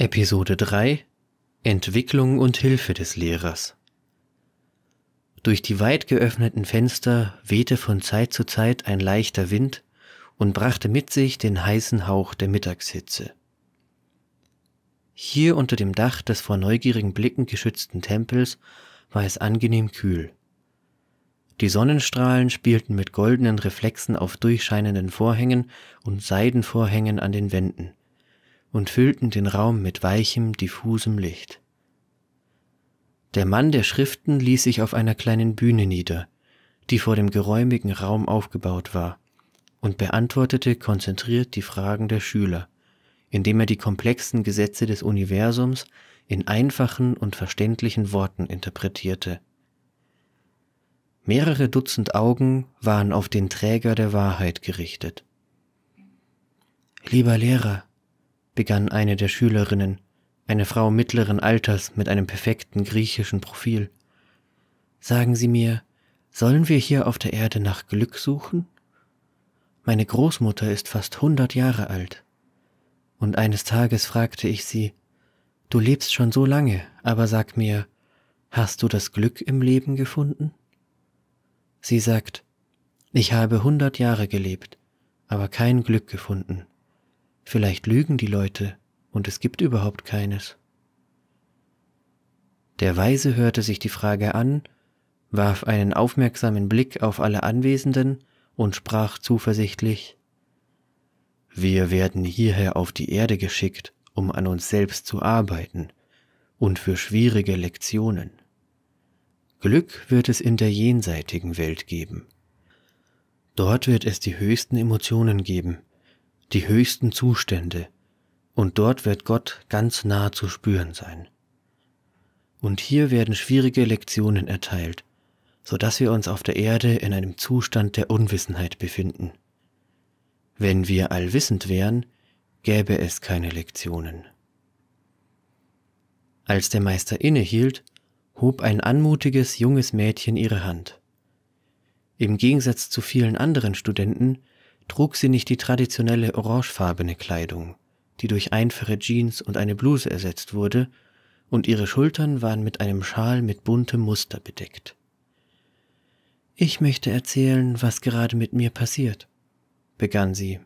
Episode 3 Entwicklung und Hilfe des Lehrers Durch die weit geöffneten Fenster wehte von Zeit zu Zeit ein leichter Wind und brachte mit sich den heißen Hauch der Mittagshitze. Hier unter dem Dach des vor neugierigen Blicken geschützten Tempels war es angenehm kühl. Die Sonnenstrahlen spielten mit goldenen Reflexen auf durchscheinenden Vorhängen und Seidenvorhängen an den Wänden und füllten den Raum mit weichem, diffusem Licht. Der Mann der Schriften ließ sich auf einer kleinen Bühne nieder, die vor dem geräumigen Raum aufgebaut war, und beantwortete konzentriert die Fragen der Schüler, indem er die komplexen Gesetze des Universums in einfachen und verständlichen Worten interpretierte. Mehrere Dutzend Augen waren auf den Träger der Wahrheit gerichtet. Lieber Lehrer, begann eine der Schülerinnen, eine Frau mittleren Alters mit einem perfekten griechischen Profil. Sagen Sie mir, sollen wir hier auf der Erde nach Glück suchen? Meine Großmutter ist fast hundert Jahre alt. Und eines Tages fragte ich sie, Du lebst schon so lange, aber sag mir, hast du das Glück im Leben gefunden? Sie sagt, ich habe hundert Jahre gelebt, aber kein Glück gefunden. Vielleicht lügen die Leute und es gibt überhaupt keines. Der Weise hörte sich die Frage an, warf einen aufmerksamen Blick auf alle Anwesenden und sprach zuversichtlich Wir werden hierher auf die Erde geschickt, um an uns selbst zu arbeiten und für schwierige Lektionen. Glück wird es in der jenseitigen Welt geben. Dort wird es die höchsten Emotionen geben, die höchsten Zustände, und dort wird Gott ganz nah zu spüren sein. Und hier werden schwierige Lektionen erteilt, so dass wir uns auf der Erde in einem Zustand der Unwissenheit befinden. Wenn wir allwissend wären, gäbe es keine Lektionen. Als der Meister innehielt, hob ein anmutiges junges Mädchen ihre Hand. Im Gegensatz zu vielen anderen Studenten trug sie nicht die traditionelle orangefarbene Kleidung, die durch einfache Jeans und eine Bluse ersetzt wurde, und ihre Schultern waren mit einem Schal mit buntem Muster bedeckt. Ich möchte erzählen, was gerade mit mir passiert, begann sie,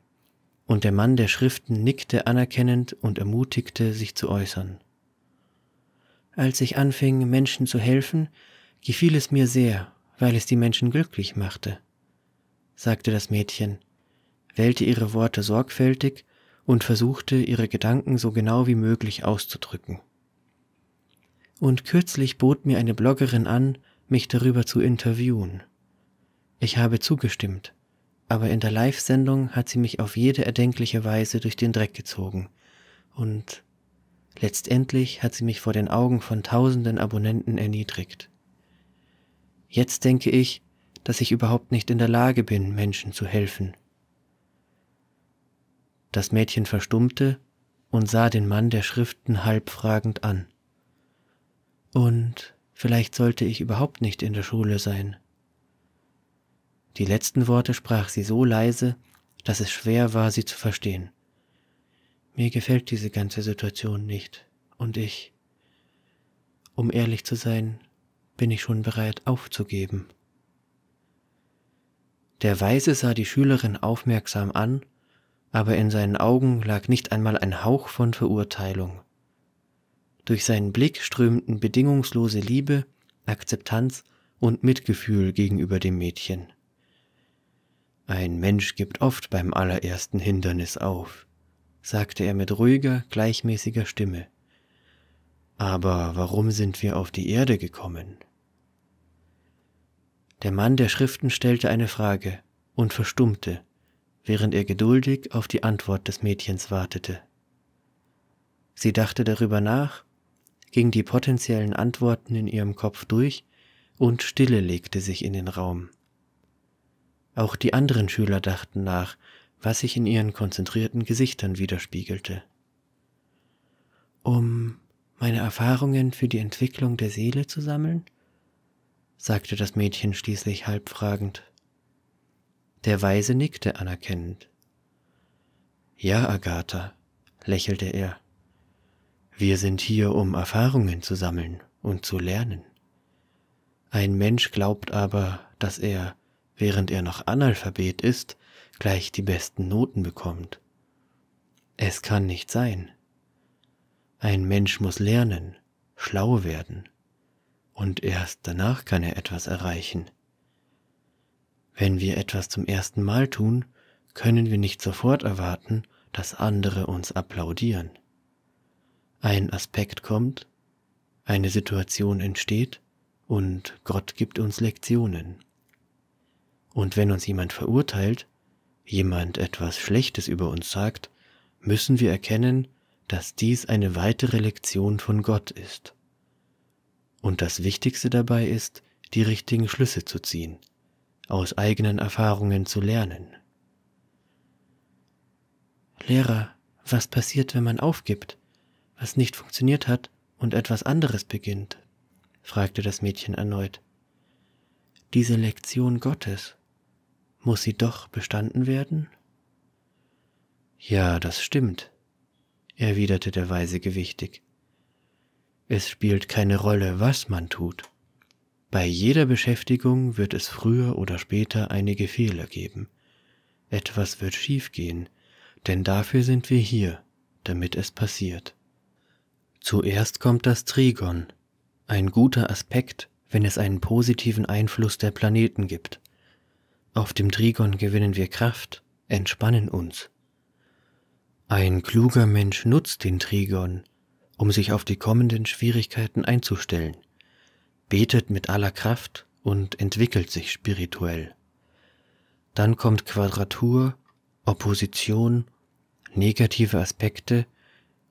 und der Mann der Schriften nickte anerkennend und ermutigte, sich zu äußern. Als ich anfing, Menschen zu helfen, gefiel es mir sehr, weil es die Menschen glücklich machte, sagte das Mädchen wählte ihre Worte sorgfältig und versuchte, ihre Gedanken so genau wie möglich auszudrücken. Und kürzlich bot mir eine Bloggerin an, mich darüber zu interviewen. Ich habe zugestimmt, aber in der Live-Sendung hat sie mich auf jede erdenkliche Weise durch den Dreck gezogen und letztendlich hat sie mich vor den Augen von tausenden Abonnenten erniedrigt. Jetzt denke ich, dass ich überhaupt nicht in der Lage bin, Menschen zu helfen. Das Mädchen verstummte und sah den Mann der Schriften halb fragend an. Und vielleicht sollte ich überhaupt nicht in der Schule sein. Die letzten Worte sprach sie so leise, dass es schwer war, sie zu verstehen. Mir gefällt diese ganze Situation nicht, und ich, um ehrlich zu sein, bin ich schon bereit aufzugeben. Der Weise sah die Schülerin aufmerksam an aber in seinen Augen lag nicht einmal ein Hauch von Verurteilung. Durch seinen Blick strömten bedingungslose Liebe, Akzeptanz und Mitgefühl gegenüber dem Mädchen. Ein Mensch gibt oft beim allerersten Hindernis auf, sagte er mit ruhiger, gleichmäßiger Stimme. Aber warum sind wir auf die Erde gekommen? Der Mann der Schriften stellte eine Frage und verstummte, während er geduldig auf die Antwort des Mädchens wartete. Sie dachte darüber nach, ging die potenziellen Antworten in ihrem Kopf durch und Stille legte sich in den Raum. Auch die anderen Schüler dachten nach, was sich in ihren konzentrierten Gesichtern widerspiegelte. Um meine Erfahrungen für die Entwicklung der Seele zu sammeln? sagte das Mädchen schließlich halb fragend. Der Weise nickte anerkennend. Ja, Agatha, lächelte er. Wir sind hier, um Erfahrungen zu sammeln und zu lernen. Ein Mensch glaubt aber, dass er, während er noch Analphabet ist, gleich die besten Noten bekommt. Es kann nicht sein. Ein Mensch muss lernen, schlau werden, und erst danach kann er etwas erreichen. Wenn wir etwas zum ersten Mal tun, können wir nicht sofort erwarten, dass andere uns applaudieren. Ein Aspekt kommt, eine Situation entsteht und Gott gibt uns Lektionen. Und wenn uns jemand verurteilt, jemand etwas Schlechtes über uns sagt, müssen wir erkennen, dass dies eine weitere Lektion von Gott ist. Und das Wichtigste dabei ist, die richtigen Schlüsse zu ziehen – aus eigenen Erfahrungen zu lernen. Lehrer, was passiert, wenn man aufgibt, was nicht funktioniert hat und etwas anderes beginnt? fragte das Mädchen erneut. Diese Lektion Gottes, muss sie doch bestanden werden? Ja, das stimmt, erwiderte der Weise gewichtig. Es spielt keine Rolle, was man tut. Bei jeder Beschäftigung wird es früher oder später einige Fehler geben. Etwas wird schiefgehen, denn dafür sind wir hier, damit es passiert. Zuerst kommt das Trigon, ein guter Aspekt, wenn es einen positiven Einfluss der Planeten gibt. Auf dem Trigon gewinnen wir Kraft, entspannen uns. Ein kluger Mensch nutzt den Trigon, um sich auf die kommenden Schwierigkeiten einzustellen betet mit aller Kraft und entwickelt sich spirituell. Dann kommt Quadratur, Opposition, negative Aspekte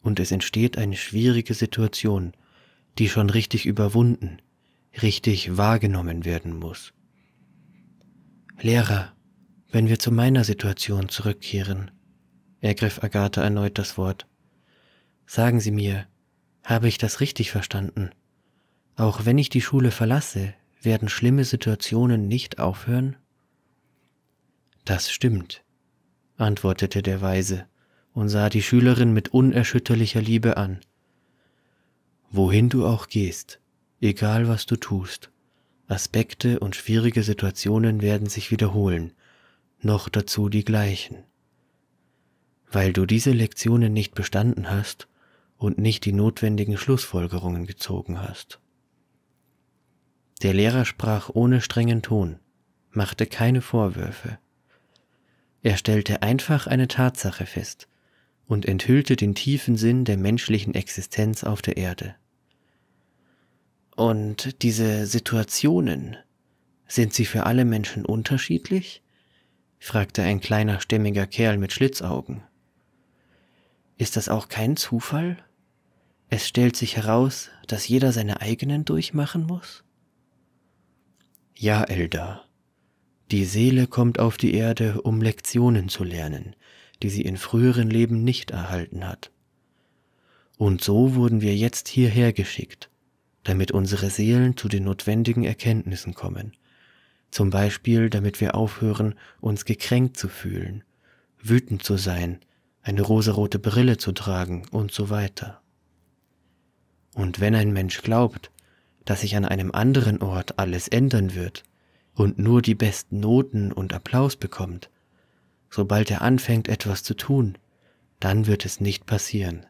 und es entsteht eine schwierige Situation, die schon richtig überwunden, richtig wahrgenommen werden muss. Lehrer, wenn wir zu meiner Situation zurückkehren, ergriff Agatha erneut das Wort, sagen Sie mir, habe ich das richtig verstanden? Auch wenn ich die Schule verlasse, werden schlimme Situationen nicht aufhören? Das stimmt, antwortete der Weise und sah die Schülerin mit unerschütterlicher Liebe an. Wohin du auch gehst, egal was du tust, Aspekte und schwierige Situationen werden sich wiederholen, noch dazu die gleichen. Weil du diese Lektionen nicht bestanden hast und nicht die notwendigen Schlussfolgerungen gezogen hast. Der Lehrer sprach ohne strengen Ton, machte keine Vorwürfe. Er stellte einfach eine Tatsache fest und enthüllte den tiefen Sinn der menschlichen Existenz auf der Erde. Und diese Situationen, sind sie für alle Menschen unterschiedlich? fragte ein kleiner stämmiger Kerl mit Schlitzaugen. Ist das auch kein Zufall? Es stellt sich heraus, dass jeder seine eigenen durchmachen muss? Ja, Elder. Die Seele kommt auf die Erde, um Lektionen zu lernen, die sie in früheren Leben nicht erhalten hat. Und so wurden wir jetzt hierher geschickt, damit unsere Seelen zu den notwendigen Erkenntnissen kommen, zum Beispiel damit wir aufhören, uns gekränkt zu fühlen, wütend zu sein, eine rosarote Brille zu tragen und so weiter. Und wenn ein Mensch glaubt, dass sich an einem anderen Ort alles ändern wird und nur die besten Noten und Applaus bekommt. Sobald er anfängt etwas zu tun, dann wird es nicht passieren.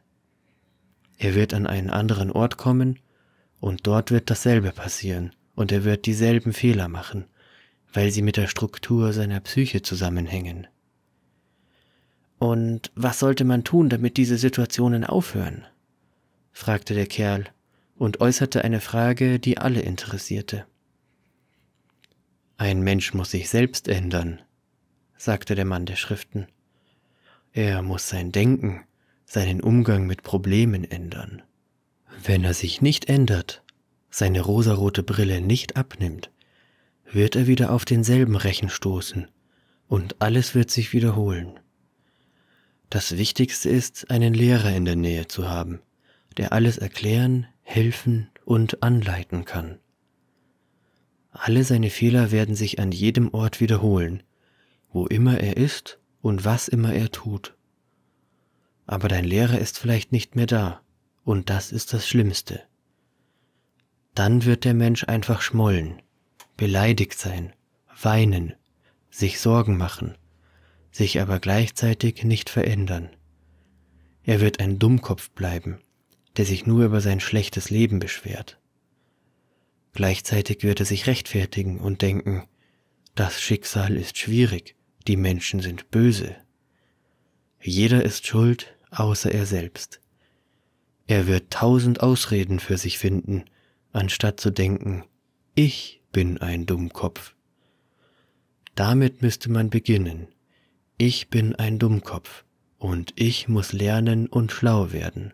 Er wird an einen anderen Ort kommen und dort wird dasselbe passieren und er wird dieselben Fehler machen, weil sie mit der Struktur seiner Psyche zusammenhängen. Und was sollte man tun, damit diese Situationen aufhören? fragte der Kerl und äußerte eine Frage, die alle interessierte. Ein Mensch muss sich selbst ändern, sagte der Mann der Schriften. Er muss sein Denken, seinen Umgang mit Problemen ändern. Wenn er sich nicht ändert, seine rosarote Brille nicht abnimmt, wird er wieder auf denselben Rechen stoßen und alles wird sich wiederholen. Das Wichtigste ist, einen Lehrer in der Nähe zu haben, der alles erklären, helfen und anleiten kann. Alle seine Fehler werden sich an jedem Ort wiederholen, wo immer er ist und was immer er tut. Aber dein Lehrer ist vielleicht nicht mehr da, und das ist das Schlimmste. Dann wird der Mensch einfach schmollen, beleidigt sein, weinen, sich Sorgen machen, sich aber gleichzeitig nicht verändern. Er wird ein Dummkopf bleiben, der sich nur über sein schlechtes Leben beschwert. Gleichzeitig wird er sich rechtfertigen und denken, das Schicksal ist schwierig, die Menschen sind böse. Jeder ist schuld, außer er selbst. Er wird tausend Ausreden für sich finden, anstatt zu denken, ich bin ein Dummkopf. Damit müsste man beginnen. Ich bin ein Dummkopf und ich muss lernen und schlau werden.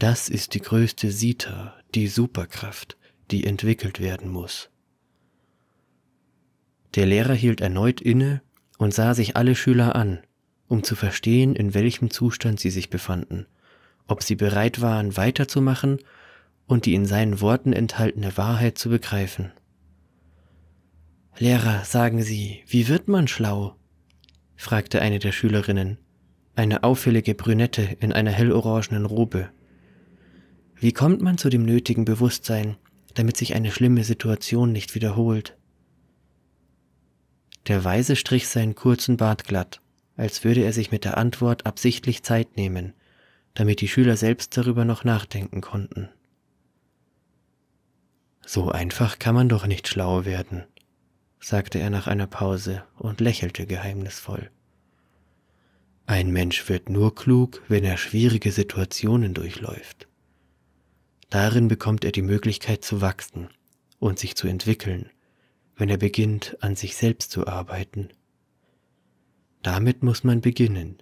Das ist die größte Sita, die Superkraft, die entwickelt werden muss. Der Lehrer hielt erneut inne und sah sich alle Schüler an, um zu verstehen, in welchem Zustand sie sich befanden, ob sie bereit waren, weiterzumachen und die in seinen Worten enthaltene Wahrheit zu begreifen. Lehrer, sagen Sie, wie wird man schlau? fragte eine der Schülerinnen, eine auffällige Brünette in einer hellorangenen Robe. Wie kommt man zu dem nötigen Bewusstsein, damit sich eine schlimme Situation nicht wiederholt? Der Weise strich seinen kurzen Bart glatt, als würde er sich mit der Antwort absichtlich Zeit nehmen, damit die Schüler selbst darüber noch nachdenken konnten. So einfach kann man doch nicht schlau werden, sagte er nach einer Pause und lächelte geheimnisvoll. Ein Mensch wird nur klug, wenn er schwierige Situationen durchläuft. Darin bekommt er die Möglichkeit zu wachsen und sich zu entwickeln, wenn er beginnt, an sich selbst zu arbeiten. Damit muss man beginnen.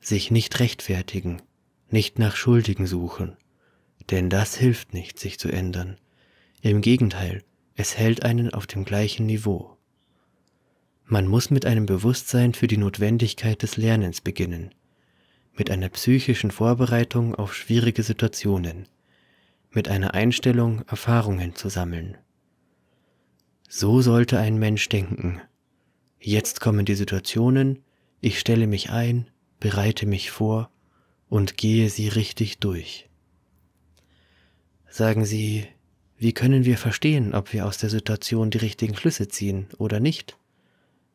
Sich nicht rechtfertigen, nicht nach Schuldigen suchen, denn das hilft nicht, sich zu ändern. Im Gegenteil, es hält einen auf dem gleichen Niveau. Man muss mit einem Bewusstsein für die Notwendigkeit des Lernens beginnen, mit einer psychischen Vorbereitung auf schwierige Situationen, mit einer Einstellung Erfahrungen zu sammeln. So sollte ein Mensch denken. Jetzt kommen die Situationen, ich stelle mich ein, bereite mich vor und gehe sie richtig durch. Sagen Sie, wie können wir verstehen, ob wir aus der Situation die richtigen Schlüsse ziehen oder nicht?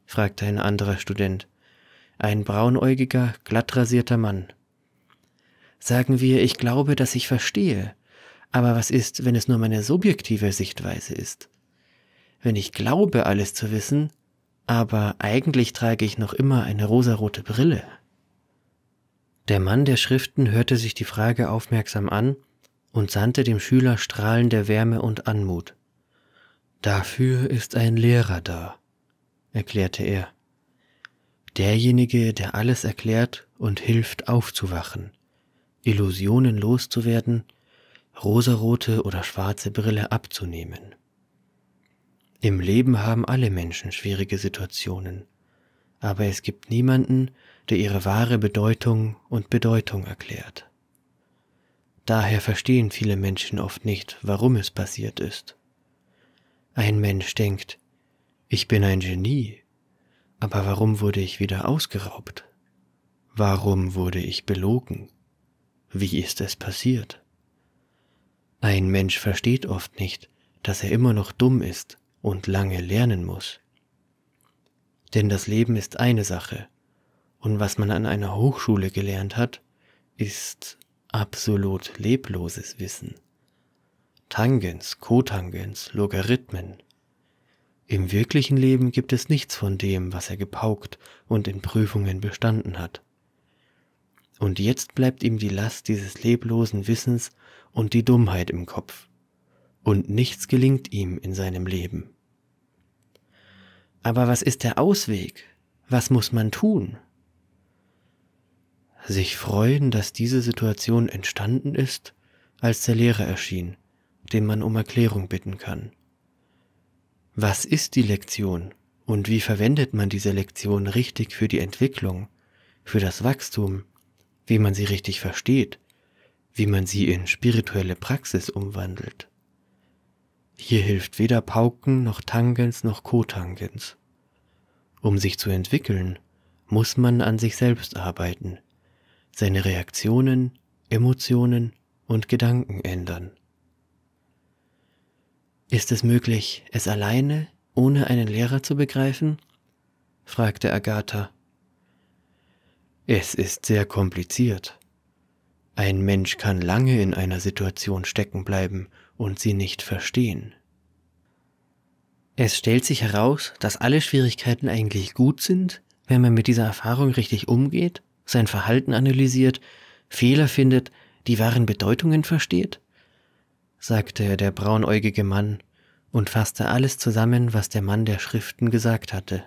fragte ein anderer Student, ein braunäugiger, glattrasierter Mann. Sagen wir, ich glaube, dass ich verstehe, aber was ist, wenn es nur meine subjektive Sichtweise ist? Wenn ich glaube, alles zu wissen, aber eigentlich trage ich noch immer eine rosarote Brille. Der Mann der Schriften hörte sich die Frage aufmerksam an und sandte dem Schüler Strahlen der Wärme und Anmut. Dafür ist ein Lehrer da, erklärte er. Derjenige, der alles erklärt und hilft aufzuwachen, Illusionen loszuwerden rosarote oder schwarze Brille abzunehmen. Im Leben haben alle Menschen schwierige Situationen, aber es gibt niemanden, der ihre wahre Bedeutung und Bedeutung erklärt. Daher verstehen viele Menschen oft nicht, warum es passiert ist. Ein Mensch denkt, ich bin ein Genie, aber warum wurde ich wieder ausgeraubt? Warum wurde ich belogen? Wie ist es passiert? Ein Mensch versteht oft nicht, dass er immer noch dumm ist und lange lernen muss. Denn das Leben ist eine Sache, und was man an einer Hochschule gelernt hat, ist absolut lebloses Wissen. Tangens, Kotangens, Logarithmen. Im wirklichen Leben gibt es nichts von dem, was er gepaukt und in Prüfungen bestanden hat und jetzt bleibt ihm die Last dieses leblosen Wissens und die Dummheit im Kopf, und nichts gelingt ihm in seinem Leben. Aber was ist der Ausweg? Was muss man tun? Sich freuen, dass diese Situation entstanden ist, als der Lehrer erschien, den man um Erklärung bitten kann. Was ist die Lektion und wie verwendet man diese Lektion richtig für die Entwicklung, für das Wachstum wie man sie richtig versteht, wie man sie in spirituelle Praxis umwandelt. Hier hilft weder Pauken noch Tangens noch Kotangens. Um sich zu entwickeln, muss man an sich selbst arbeiten, seine Reaktionen, Emotionen und Gedanken ändern. Ist es möglich, es alleine, ohne einen Lehrer zu begreifen? fragte Agatha. Es ist sehr kompliziert. Ein Mensch kann lange in einer Situation stecken bleiben und sie nicht verstehen. Es stellt sich heraus, dass alle Schwierigkeiten eigentlich gut sind, wenn man mit dieser Erfahrung richtig umgeht, sein Verhalten analysiert, Fehler findet, die wahren Bedeutungen versteht? sagte der braunäugige Mann und fasste alles zusammen, was der Mann der Schriften gesagt hatte.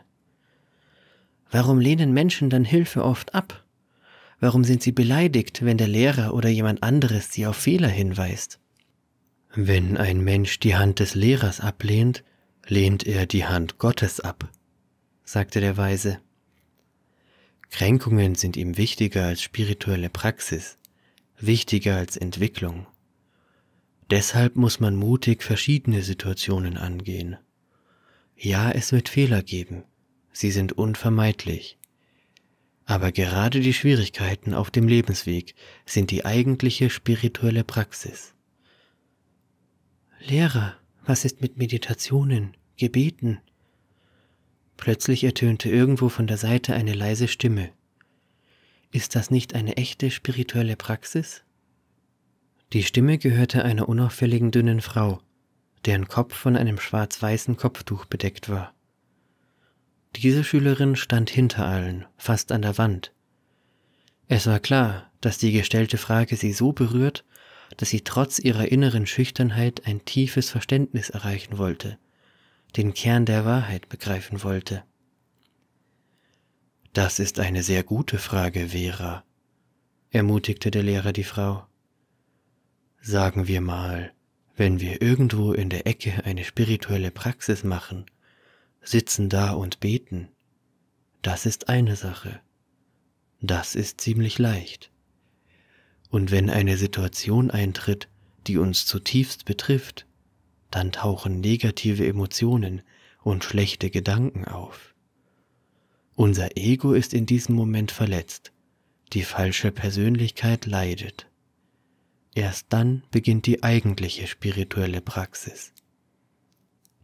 Warum lehnen Menschen dann Hilfe oft ab? Warum sind sie beleidigt, wenn der Lehrer oder jemand anderes sie auf Fehler hinweist? Wenn ein Mensch die Hand des Lehrers ablehnt, lehnt er die Hand Gottes ab, sagte der Weise. Kränkungen sind ihm wichtiger als spirituelle Praxis, wichtiger als Entwicklung. Deshalb muss man mutig verschiedene Situationen angehen. Ja, es wird Fehler geben, sie sind unvermeidlich. Aber gerade die Schwierigkeiten auf dem Lebensweg sind die eigentliche spirituelle Praxis. Lehrer, was ist mit Meditationen, Gebeten? Plötzlich ertönte irgendwo von der Seite eine leise Stimme. Ist das nicht eine echte spirituelle Praxis? Die Stimme gehörte einer unauffälligen dünnen Frau, deren Kopf von einem schwarz-weißen Kopftuch bedeckt war. Diese Schülerin stand hinter allen, fast an der Wand. Es war klar, dass die gestellte Frage sie so berührt, dass sie trotz ihrer inneren Schüchternheit ein tiefes Verständnis erreichen wollte, den Kern der Wahrheit begreifen wollte. Das ist eine sehr gute Frage, Vera, ermutigte der Lehrer die Frau. Sagen wir mal, wenn wir irgendwo in der Ecke eine spirituelle Praxis machen, sitzen da und beten. Das ist eine Sache. Das ist ziemlich leicht. Und wenn eine Situation eintritt, die uns zutiefst betrifft, dann tauchen negative Emotionen und schlechte Gedanken auf. Unser Ego ist in diesem Moment verletzt, die falsche Persönlichkeit leidet. Erst dann beginnt die eigentliche spirituelle Praxis.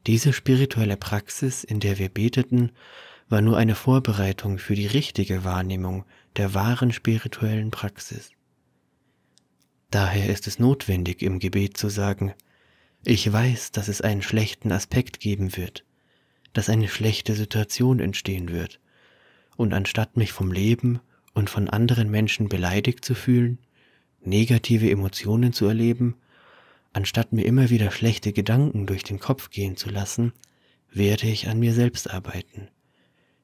Diese spirituelle Praxis, in der wir beteten, war nur eine Vorbereitung für die richtige Wahrnehmung der wahren spirituellen Praxis. Daher ist es notwendig, im Gebet zu sagen, ich weiß, dass es einen schlechten Aspekt geben wird, dass eine schlechte Situation entstehen wird, und anstatt mich vom Leben und von anderen Menschen beleidigt zu fühlen, negative Emotionen zu erleben Anstatt mir immer wieder schlechte Gedanken durch den Kopf gehen zu lassen, werde ich an mir selbst arbeiten.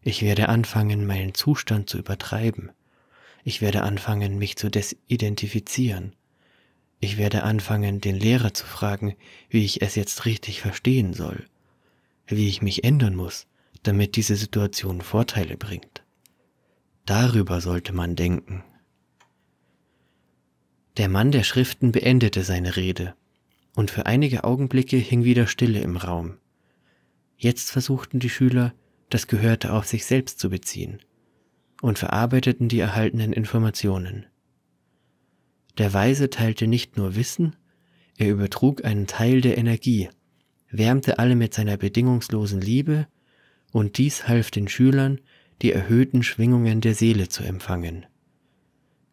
Ich werde anfangen, meinen Zustand zu übertreiben. Ich werde anfangen, mich zu desidentifizieren. Ich werde anfangen, den Lehrer zu fragen, wie ich es jetzt richtig verstehen soll, wie ich mich ändern muss, damit diese Situation Vorteile bringt. Darüber sollte man denken. Der Mann der Schriften beendete seine Rede und für einige Augenblicke hing wieder Stille im Raum. Jetzt versuchten die Schüler, das Gehörte auf sich selbst zu beziehen und verarbeiteten die erhaltenen Informationen. Der Weise teilte nicht nur Wissen, er übertrug einen Teil der Energie, wärmte alle mit seiner bedingungslosen Liebe, und dies half den Schülern, die erhöhten Schwingungen der Seele zu empfangen,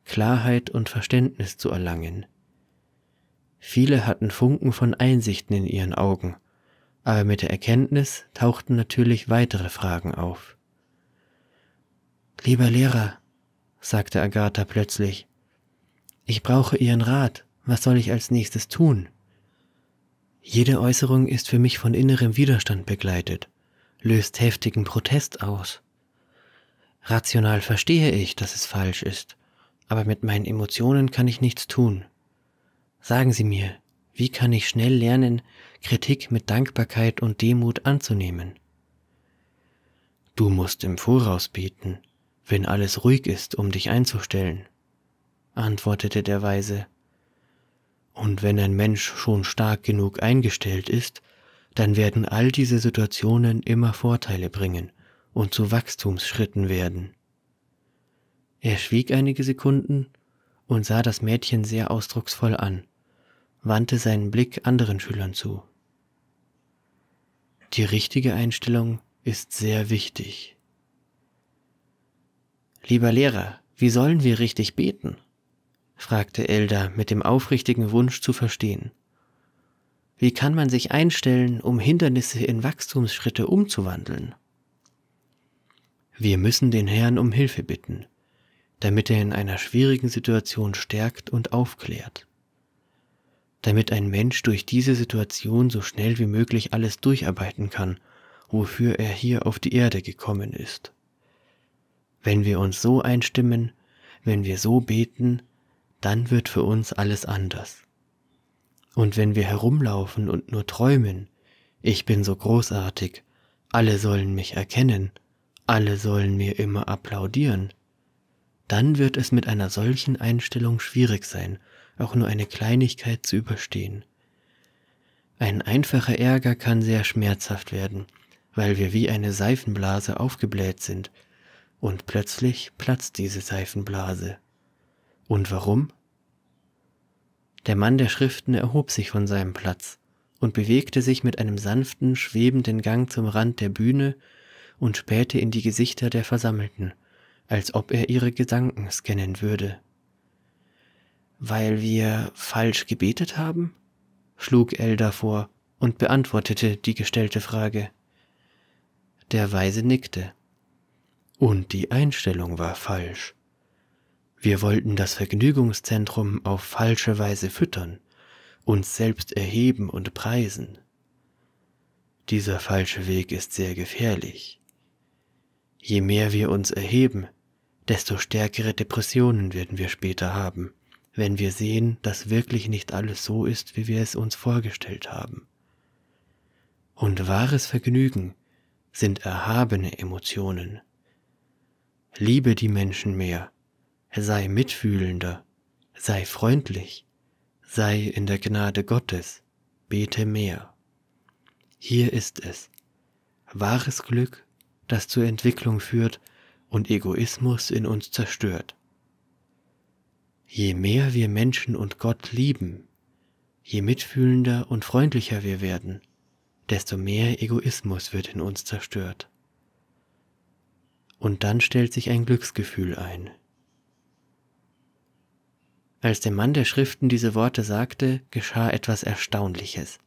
Klarheit und Verständnis zu erlangen, Viele hatten Funken von Einsichten in ihren Augen, aber mit der Erkenntnis tauchten natürlich weitere Fragen auf. Lieber Lehrer, sagte Agatha plötzlich, ich brauche Ihren Rat, was soll ich als nächstes tun? Jede Äußerung ist für mich von innerem Widerstand begleitet, löst heftigen Protest aus. Rational verstehe ich, dass es falsch ist, aber mit meinen Emotionen kann ich nichts tun. Sagen Sie mir, wie kann ich schnell lernen, Kritik mit Dankbarkeit und Demut anzunehmen? Du musst im Voraus beten, wenn alles ruhig ist, um dich einzustellen, antwortete der Weise. Und wenn ein Mensch schon stark genug eingestellt ist, dann werden all diese Situationen immer Vorteile bringen und zu Wachstumsschritten werden. Er schwieg einige Sekunden und sah das Mädchen sehr ausdrucksvoll an wandte seinen Blick anderen Schülern zu. Die richtige Einstellung ist sehr wichtig. Lieber Lehrer, wie sollen wir richtig beten? fragte Elda mit dem aufrichtigen Wunsch zu verstehen. Wie kann man sich einstellen, um Hindernisse in Wachstumsschritte umzuwandeln? Wir müssen den Herrn um Hilfe bitten, damit er in einer schwierigen Situation stärkt und aufklärt damit ein Mensch durch diese Situation so schnell wie möglich alles durcharbeiten kann, wofür er hier auf die Erde gekommen ist. Wenn wir uns so einstimmen, wenn wir so beten, dann wird für uns alles anders. Und wenn wir herumlaufen und nur träumen, ich bin so großartig, alle sollen mich erkennen, alle sollen mir immer applaudieren, dann wird es mit einer solchen Einstellung schwierig sein, auch nur eine Kleinigkeit zu überstehen. Ein einfacher Ärger kann sehr schmerzhaft werden, weil wir wie eine Seifenblase aufgebläht sind, und plötzlich platzt diese Seifenblase. Und warum? Der Mann der Schriften erhob sich von seinem Platz und bewegte sich mit einem sanften, schwebenden Gang zum Rand der Bühne und spähte in die Gesichter der Versammelten, als ob er ihre Gedanken scannen würde. Weil wir falsch gebetet haben? schlug Elda vor und beantwortete die gestellte Frage. Der Weise nickte. Und die Einstellung war falsch. Wir wollten das Vergnügungszentrum auf falsche Weise füttern, uns selbst erheben und preisen. Dieser falsche Weg ist sehr gefährlich. Je mehr wir uns erheben, desto stärkere Depressionen werden wir später haben wenn wir sehen, dass wirklich nicht alles so ist, wie wir es uns vorgestellt haben. Und wahres Vergnügen sind erhabene Emotionen. Liebe die Menschen mehr, sei mitfühlender, sei freundlich, sei in der Gnade Gottes, bete mehr. Hier ist es, wahres Glück, das zur Entwicklung führt und Egoismus in uns zerstört. Je mehr wir Menschen und Gott lieben, je mitfühlender und freundlicher wir werden, desto mehr Egoismus wird in uns zerstört. Und dann stellt sich ein Glücksgefühl ein. Als der Mann der Schriften diese Worte sagte, geschah etwas Erstaunliches.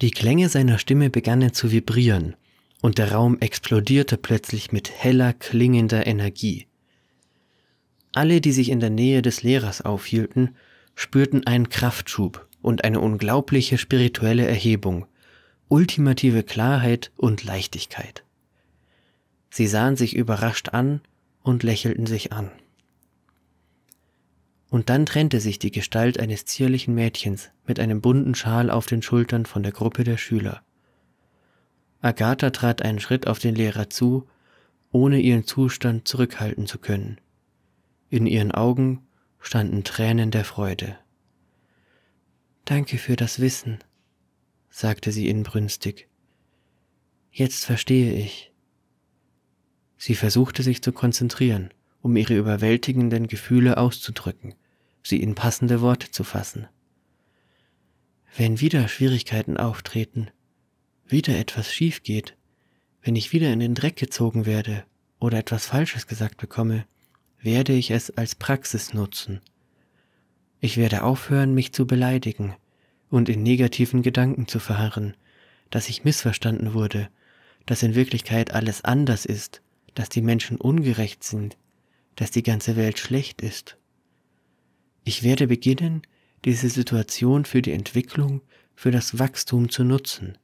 Die Klänge seiner Stimme begannen zu vibrieren, und der Raum explodierte plötzlich mit heller, klingender Energie. Alle, die sich in der Nähe des Lehrers aufhielten, spürten einen Kraftschub und eine unglaubliche spirituelle Erhebung, ultimative Klarheit und Leichtigkeit. Sie sahen sich überrascht an und lächelten sich an. Und dann trennte sich die Gestalt eines zierlichen Mädchens mit einem bunten Schal auf den Schultern von der Gruppe der Schüler. Agatha trat einen Schritt auf den Lehrer zu, ohne ihren Zustand zurückhalten zu können. In ihren Augen standen Tränen der Freude. Danke für das Wissen, sagte sie inbrünstig. Jetzt verstehe ich. Sie versuchte sich zu konzentrieren, um ihre überwältigenden Gefühle auszudrücken, sie in passende Worte zu fassen. Wenn wieder Schwierigkeiten auftreten, wieder etwas schief geht, wenn ich wieder in den Dreck gezogen werde oder etwas Falsches gesagt bekomme, werde ich es als Praxis nutzen. Ich werde aufhören, mich zu beleidigen und in negativen Gedanken zu verharren, dass ich missverstanden wurde, dass in Wirklichkeit alles anders ist, dass die Menschen ungerecht sind, dass die ganze Welt schlecht ist. Ich werde beginnen, diese Situation für die Entwicklung, für das Wachstum zu nutzen.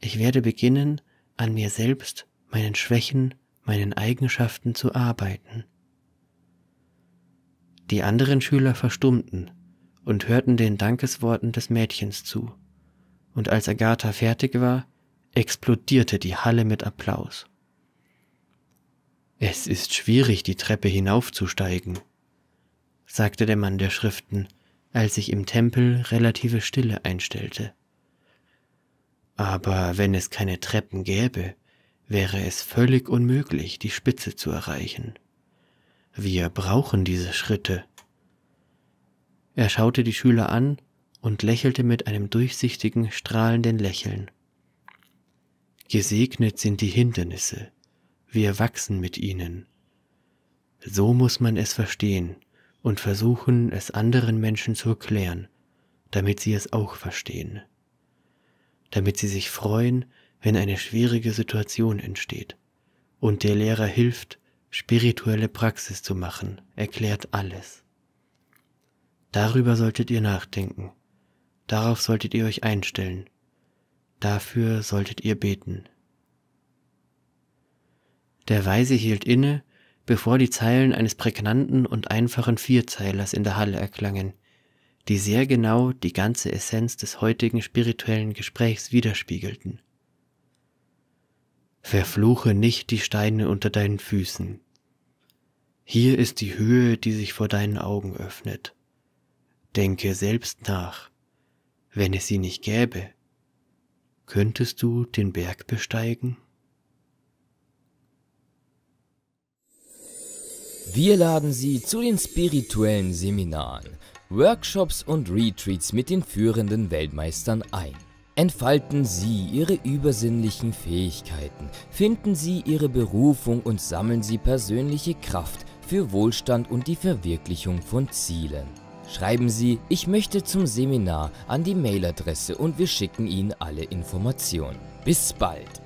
Ich werde beginnen, an mir selbst, meinen Schwächen, meinen Eigenschaften zu arbeiten. Die anderen Schüler verstummten und hörten den Dankesworten des Mädchens zu. Und als Agatha fertig war, explodierte die Halle mit Applaus. Es ist schwierig, die Treppe hinaufzusteigen, sagte der Mann der Schriften, als sich im Tempel relative Stille einstellte. Aber wenn es keine Treppen gäbe, wäre es völlig unmöglich, die Spitze zu erreichen. Wir brauchen diese Schritte. Er schaute die Schüler an und lächelte mit einem durchsichtigen, strahlenden Lächeln. Gesegnet sind die Hindernisse, wir wachsen mit ihnen. So muss man es verstehen und versuchen, es anderen Menschen zu erklären, damit sie es auch verstehen, damit sie sich freuen, wenn eine schwierige Situation entsteht und der Lehrer hilft, spirituelle Praxis zu machen, erklärt alles. Darüber solltet ihr nachdenken, darauf solltet ihr euch einstellen, dafür solltet ihr beten. Der Weise hielt inne, bevor die Zeilen eines prägnanten und einfachen Vierzeilers in der Halle erklangen, die sehr genau die ganze Essenz des heutigen spirituellen Gesprächs widerspiegelten. Verfluche nicht die Steine unter deinen Füßen. Hier ist die Höhe, die sich vor deinen Augen öffnet. Denke selbst nach. Wenn es sie nicht gäbe, könntest du den Berg besteigen? Wir laden Sie zu den spirituellen Seminaren, Workshops und Retreats mit den führenden Weltmeistern ein. Entfalten Sie Ihre übersinnlichen Fähigkeiten, finden Sie Ihre Berufung und sammeln Sie persönliche Kraft für Wohlstand und die Verwirklichung von Zielen. Schreiben Sie, ich möchte zum Seminar an die Mailadresse und wir schicken Ihnen alle Informationen. Bis bald!